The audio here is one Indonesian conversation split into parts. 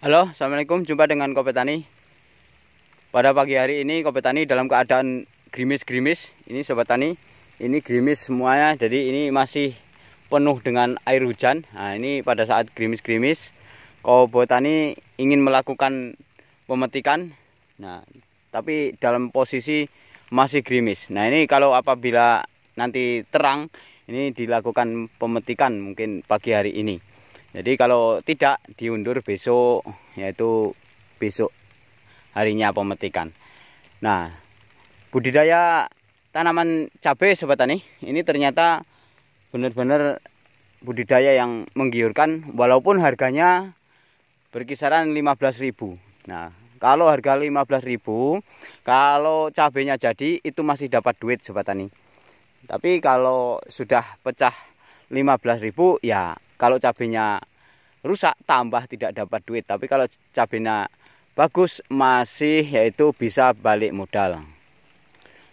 Halo, Assalamualaikum. Jumpa dengan Kopetani. Pada pagi hari ini Kopetani dalam keadaan grimis-grimis. Ini Sobat Tani, ini grimis semuanya. Jadi ini masih penuh dengan air hujan. Nah, ini pada saat grimis-grimis, Kopetani ingin melakukan pemetikan. Nah, tapi dalam posisi masih grimis. Nah, ini kalau apabila nanti terang ini dilakukan pemetikan mungkin pagi hari ini. Jadi kalau tidak diundur besok yaitu besok harinya pemetikan. Nah, budidaya tanaman cabe, sobat tani ini ternyata benar-benar budidaya yang menggiurkan walaupun harganya berkisaran 15.000. Nah, kalau harga 15.000, kalau cabenya jadi itu masih dapat duit sobat tani. Tapi kalau sudah pecah 15.000 ya kalau cabenya rusak tambah tidak dapat duit, tapi kalau cabenya bagus masih yaitu bisa balik modal.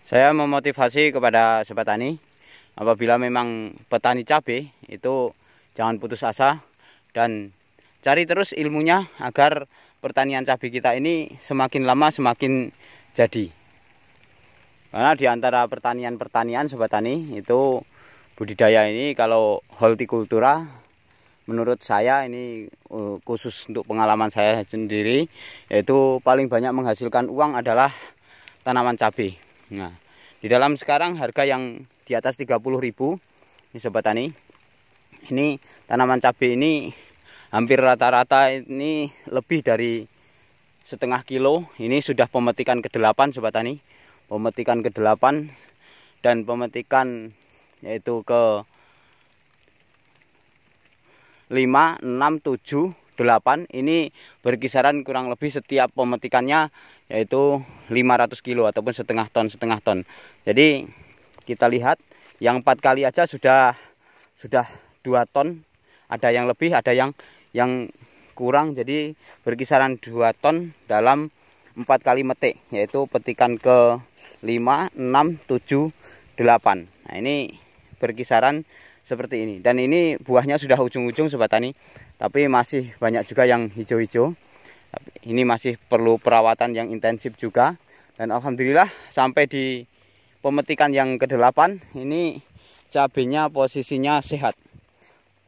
Saya memotivasi kepada sobat tani apabila memang petani cabai itu jangan putus asa dan cari terus ilmunya agar pertanian cabai kita ini semakin lama semakin jadi. Karena di antara pertanian-pertanian sobat tani itu budidaya ini kalau hortikultura menurut saya ini eh, khusus untuk pengalaman saya sendiri yaitu paling banyak menghasilkan uang adalah tanaman cabai. Nah, di dalam sekarang harga yang di atas 30.000 ini sobat tani. Ini tanaman cabai ini hampir rata-rata ini lebih dari setengah kilo. Ini sudah pemetikan ke-8 sobat tani. Pemetikan ke-8 dan pemetikan yaitu ke 5, 6, 7, 8 ini berkisaran kurang lebih setiap pemetikannya yaitu 500 kilo ataupun setengah ton setengah ton jadi kita lihat yang empat kali aja sudah sudah 2 ton ada yang lebih ada yang yang kurang jadi berkisaran 2 ton dalam empat kali metik yaitu petikan ke 5 6 7 8 nah ini berkisaran seperti ini dan ini buahnya sudah ujung-ujung sobat tani tapi masih banyak juga yang hijau-hijau ini masih perlu perawatan yang intensif juga dan alhamdulillah sampai di pemetikan yang ke-8 ini cabenya posisinya sehat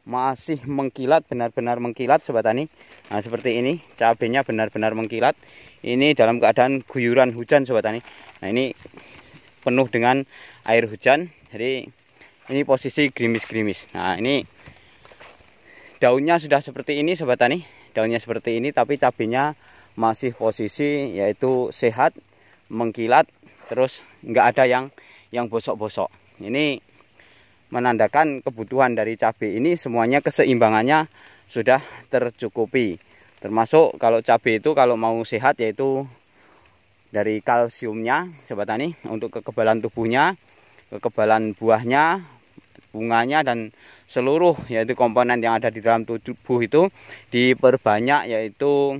masih mengkilat benar-benar mengkilat sobat tani nah seperti ini cabenya benar-benar mengkilat ini dalam keadaan guyuran hujan sobat tani nah ini penuh dengan air hujan jadi ini posisi grimis-grimis. nah ini daunnya sudah seperti ini sobat tani daunnya seperti ini tapi cabenya masih posisi yaitu sehat mengkilat terus nggak ada yang yang bosok-bosok ini menandakan kebutuhan dari cabai ini semuanya keseimbangannya sudah tercukupi termasuk kalau cabai itu kalau mau sehat yaitu dari kalsiumnya sobat tani untuk kekebalan tubuhnya kekebalan buahnya bunganya dan seluruh yaitu komponen yang ada di dalam tubuh itu diperbanyak yaitu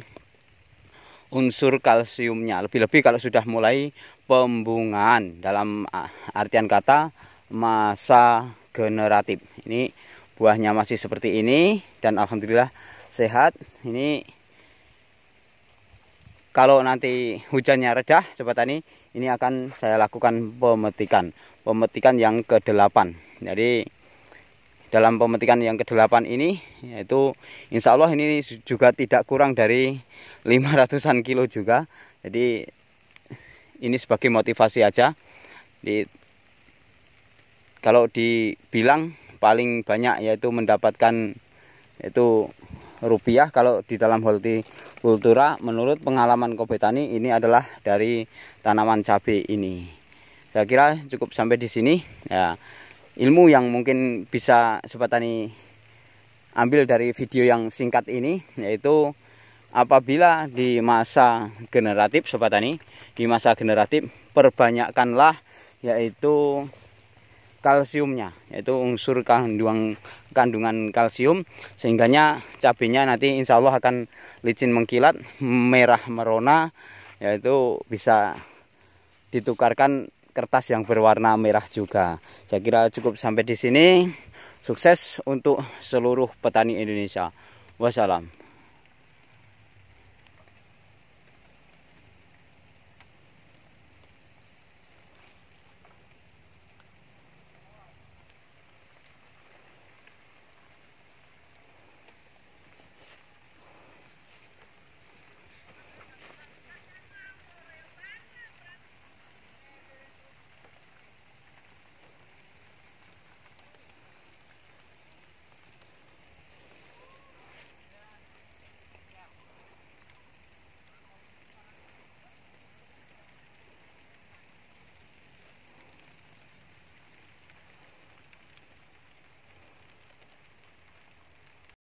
unsur kalsiumnya lebih-lebih kalau sudah mulai pembungaan dalam ah, artian kata masa generatif ini buahnya masih seperti ini dan alhamdulillah sehat ini kalau nanti hujannya reda sobat tani ini akan saya lakukan pemetikan pemetikan yang ke-8 jadi dalam pemetikan yang ke-8 ini yaitu insya Allah ini juga tidak kurang dari 500an kilo juga jadi ini sebagai motivasi aja di, kalau dibilang paling banyak yaitu mendapatkan itu rupiah kalau di dalam Holti Kultura, menurut pengalaman Tani, ini adalah dari tanaman cabai ini saya kira cukup sampai di sini ya ilmu yang mungkin bisa sobat tani ambil dari video yang singkat ini yaitu apabila di masa generatif sobat tani di masa generatif perbanyakkanlah yaitu kalsiumnya yaitu unsur kandungan kandungan kalsium sehingganya cabenya nanti insya Allah akan licin mengkilat merah merona yaitu bisa ditukarkan kertas yang berwarna merah juga saya kira cukup sampai di sini sukses untuk seluruh petani Indonesia wassalam